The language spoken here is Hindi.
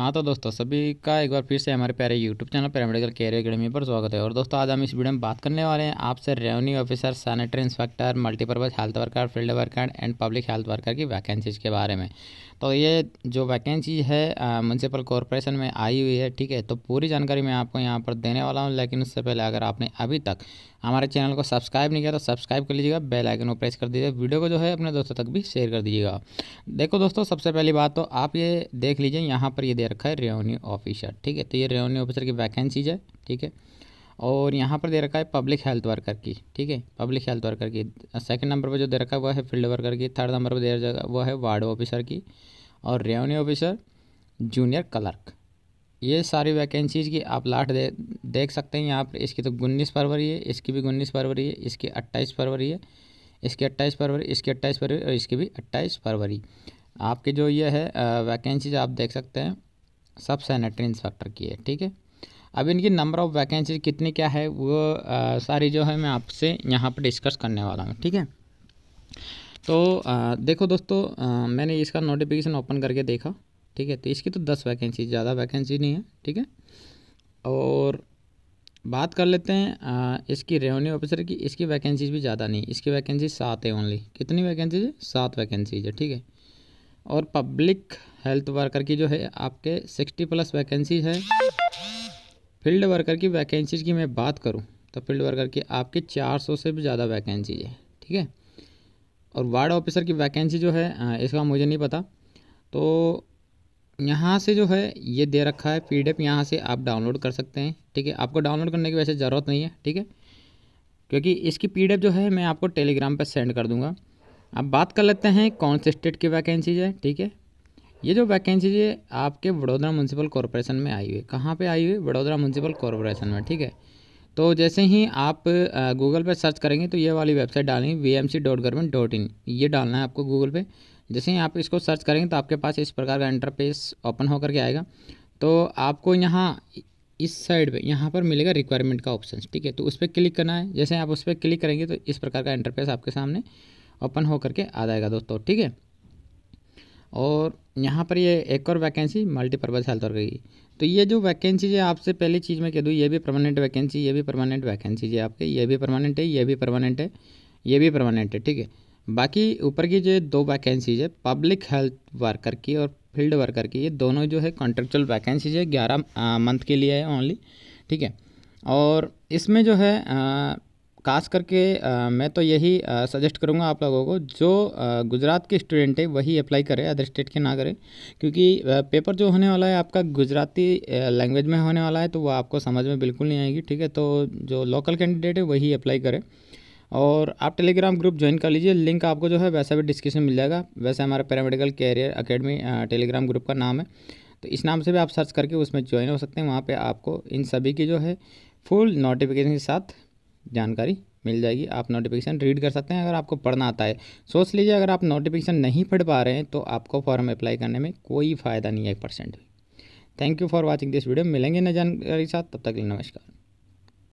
हाँ तो दोस्तों सभी का एक बार फिर से हमारे प्यारे YouTube channel paramedical care academy पर स्वागत है और दोस्तों आज हम इस वीडियो में बात करने वाले हैं आपसे revenue officer sanitary inspector multipurpose health worker field worker and public health worker की वैकेंसीज़ के बारे में तो ये जो वैकेंसी है म्यूनसिपल कॉरपोरेशन में आई हुई है ठीक है तो पूरी जानकारी मैं आपको यहाँ पर देने वाला हूँ लेकिन उससे पहले अगर आपने अभी तक हमारे चैनल को सब्सक्राइब नहीं किया तो सब्सक्राइब कर लीजिएगा बेल आइकन को प्रेस कर दीजिएगा वीडियो को जो है अपने दोस्तों तक भी शेयर कर दीजिएगा देखो दोस्तों सबसे पहली बात तो आप ये देख लीजिए यहाँ पर ये दे रखा है रेवन्यू ऑफिसर ठीक है तो ये रेवन्यू ऑफिसर की वैकेंसीज है ठीक है और यहाँ पर दे रखा है पब्लिक हेल्थ वर्कर की ठीक है पब्लिक हेल्थ वर्कर की सेकंड नंबर पर जो दे रखा है वह है फील्ड वर्कर की थर्ड नंबर पर दे रखा वह है वार्ड ऑफिसर की और रेवन्यू ऑफिसर जूनियर क्लर्क ये सारी वैकेंसीज़ की आप लाट दे, देख सकते हैं यहाँ पर इसकी तो उन्नीस फरवरी है इसकी भी उन्नीस फरवरी है इसकी अट्ठाईस फरवरी है इसकी अट्ठाईस फरवरी इसकी अट्ठाईस फरवरी और इसकी भी अट्ठाईस फरवरी आपके जो ये है वैकेंसीज आप देख सकते हैं सब सैनिटरी इंस्पेक्टर की है ठीक है अब इनकी नंबर ऑफ़ वैकेंसी कितनी क्या है वो आ, सारी जो है मैं आपसे यहाँ पर डिस्कस करने वाला हूँ ठीक है तो आ, देखो दोस्तों आ, मैंने इसका नोटिफिकेशन ओपन करके देखा ठीक है तो इसकी तो दस वैकेंसी ज़्यादा वैकेंसी नहीं है ठीक है और बात कर लेते हैं आ, इसकी रेवेन्यू ऑफिसर की इसकी वैकेंसीज भी ज़्यादा नहीं इसकी वैकेंसी सात है ओनली कितनी वैकेंसीज है सात वैकेंसीज है ठीक है और पब्लिक हेल्थ वर्कर की जो है आपके सिक्सटी प्लस वैकेंसी है फील्ड वर्कर की वैकेंसीज की मैं बात करूं तो फील्ड वर्कर की आपकी चार सौ से भी ज़्यादा वैकेंसी है ठीक है और वार्ड ऑफिसर की वैकेंसी जो है इसका मुझे नहीं पता तो यहाँ से जो है ये दे रखा है पी डी यहाँ से आप डाउनलोड कर सकते हैं ठीक है आपको डाउनलोड करने की वैसे ज़रूरत नहीं है ठीक है क्योंकि इसकी पी जो है मैं आपको टेलीग्राम पर सेंड कर दूँगा अब बात कर लेते हैं कौन से स्टेट की वैकेंसीज है ठीक है ये जो वैकेंसीज है आपके वडोदरा म्यूनसिपल कॉरपोरेशन में आई हुई है कहाँ पे आई हुई वडोदरा म्यूनसिपल कॉरपोरेशन में ठीक है तो जैसे ही आप गूगल पर सर्च करेंगे तो ये वाली वेबसाइट डालेंगे V M C dot government dot in ये डालना है आपको गूगल पे जैसे ही आप इसको सर्च करेंगे तो आपके पास इस प्रकार का इंटरफेस ओपन होकर के आएगा तो आपको यहाँ इस साइड पे यहाँ पर मिलेगा रिक्वायरमेंट का ऑप्शन ठीक है तो उस पर क्लिक करना है जैसे आप उस पर क्लिक करेंगे तो इस प्रकार का इंटरफेस आपके सामने ओपन हो करके आ जाएगा दोस्तों ठीक है और यहाँ पर ये एक और वैकेंसी मल्टीपर्पज़ हेल्थ वर्कर की तो ये जो वैकेंसीज है आपसे पहली चीज़ में कह दूँ ये भी परमानेंट वैकेंसी ये भी परमानेंट वैकेंसीज है आपके ये भी परमानेंट है ये भी परमानेंट है ये भी परमानेंट है ठीक है बाकी ऊपर की जो दो वैकेंसीज है पब्लिक हेल्थ वर्कर की और फील्ड वर्कर की ये दोनों जो है कॉन्ट्रेक्चुअल वैकेंसीज है ग्यारह मंथ के लिए है ओनली ठीक है और इसमें जो है खास करके मैं तो यही सजेस्ट करूँगा आप लोगों को जो गुजरात के स्टूडेंट है वही अप्लाई करें अदर स्टेट के ना करें क्योंकि पेपर जो होने वाला है आपका गुजराती लैंग्वेज में होने वाला है तो वो आपको समझ में बिल्कुल नहीं आएगी ठीक है तो जो लोकल कैंडिडेट है वही अप्लाई करें और आप टेलीग्राम ग्रुप ज्वाइन कर लीजिए लिंक आपको जो है वैसा भी डिस्क्रिप्शन मिल जाएगा वैसे हमारा paramedical career academy Telegram group का नाम है तो इस नाम से भी आप सर्च करके उसमें ज्वाइन हो सकते हैं वहाँ पर आपको इन सभी की जो है फुल नोटिफिकेशन के साथ जानकारी मिल जाएगी आप नोटिफिकेशन रीड कर सकते हैं अगर आपको पढ़ना आता है सोच लीजिए अगर आप नोटिफिकेशन नहीं पढ़ पा रहे हैं तो आपको फॉर्म अप्लाई करने में कोई फ़ायदा नहीं है एक परसेंट भी thank you for watching this video मिलेंगे नई जानकारी के साथ तब तक के लिए नमस्कार